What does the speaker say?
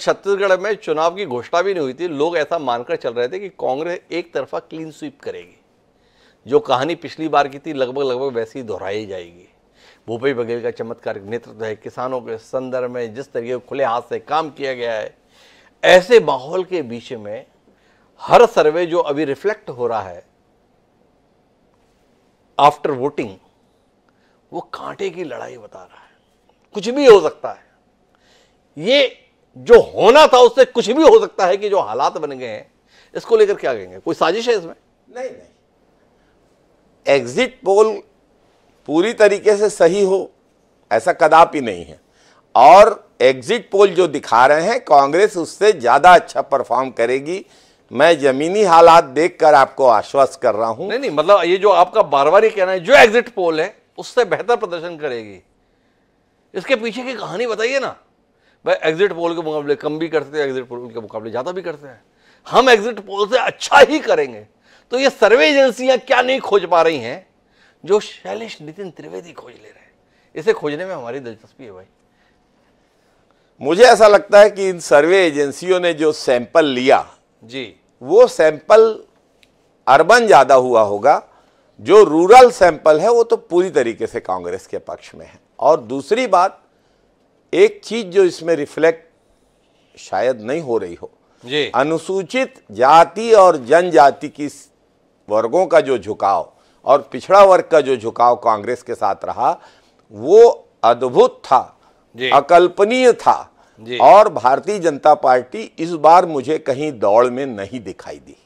छत्तीसगढ़ में चुनाव की घोषणा भी नहीं हुई थी लोग ऐसा मानकर चल रहे थे कि कांग्रेस एक तरफा क्लीन स्वीप करेगी जो कहानी पिछली बार की थी लगभग लगभग वैसी ही दोहराई जाएगी भूपेश बघेल का चमत्कार नेतृत्व है किसानों के संदर्भ में जिस तरीके खुले हाथ से काम किया गया है ऐसे माहौल के बीच में हर सर्वे जो अभी रिफ्लेक्ट हो रहा है आफ्टर वोटिंग वो कांटे की लड़ाई बता रहा है कुछ भी हो सकता है ये जो होना था उससे कुछ भी हो सकता है कि जो हालात बन गए हैं इसको लेकर क्या कहेंगे कोई साजिश है इसमें नहीं नहीं एग्जिट पोल पूरी तरीके से सही हो ऐसा कदापि नहीं है और एग्जिट पोल जो दिखा रहे हैं कांग्रेस उससे ज़्यादा अच्छा परफॉर्म करेगी मैं जमीनी हालात देखकर आपको आश्वस्त कर रहा हूं नहीं नहीं मतलब ये जो आपका बार बार ही कहना है जो एग्जिट पोल है उससे बेहतर प्रदर्शन करेगी इसके पीछे की कहानी बताइए ना भाई एग्जिट पोल के मुकाबले कम भी करते हैं एग्जिट पोल के मुकाबले ज़्यादा भी करते हैं हम एग्जिट पोल से अच्छा ही करेंगे तो ये सर्वे एजेंसियां क्या नहीं खोज पा रही हैं जो शैलेश नितिन त्रिवेदी खोज ले रहे हैं इसे खोजने में हमारी दिलचस्पी है भाई मुझे ऐसा लगता है कि इन सर्वे एजेंसियों ने जो सैंपल लिया जी वो सैंपल अर्बन ज़्यादा हुआ होगा जो रूरल सैंपल है वो तो पूरी तरीके से कांग्रेस के पक्ष में है और दूसरी बात एक चीज जो इसमें रिफ्लेक्ट शायद नहीं हो रही हो जी अनुसूचित जाति और जनजाति की वर्गों का जो झुकाव और पिछड़ा वर्ग का जो झुकाव कांग्रेस के साथ रहा वो अद्भुत था अकल्पनीय था और भारतीय जनता पार्टी इस बार मुझे कहीं दौड़ में नहीं दिखाई दी